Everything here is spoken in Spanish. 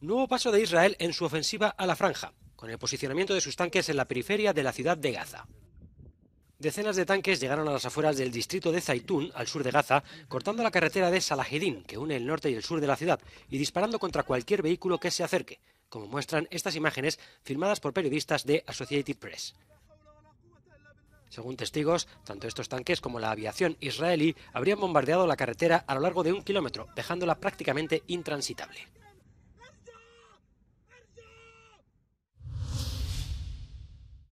Nuevo paso de Israel en su ofensiva a la franja, con el posicionamiento de sus tanques en la periferia de la ciudad de Gaza. Decenas de tanques llegaron a las afueras del distrito de Zaitún, al sur de Gaza, cortando la carretera de Salahedin, que une el norte y el sur de la ciudad, y disparando contra cualquier vehículo que se acerque, como muestran estas imágenes filmadas por periodistas de Associated Press. Según testigos, tanto estos tanques como la aviación israelí habrían bombardeado la carretera a lo largo de un kilómetro, dejándola prácticamente intransitable.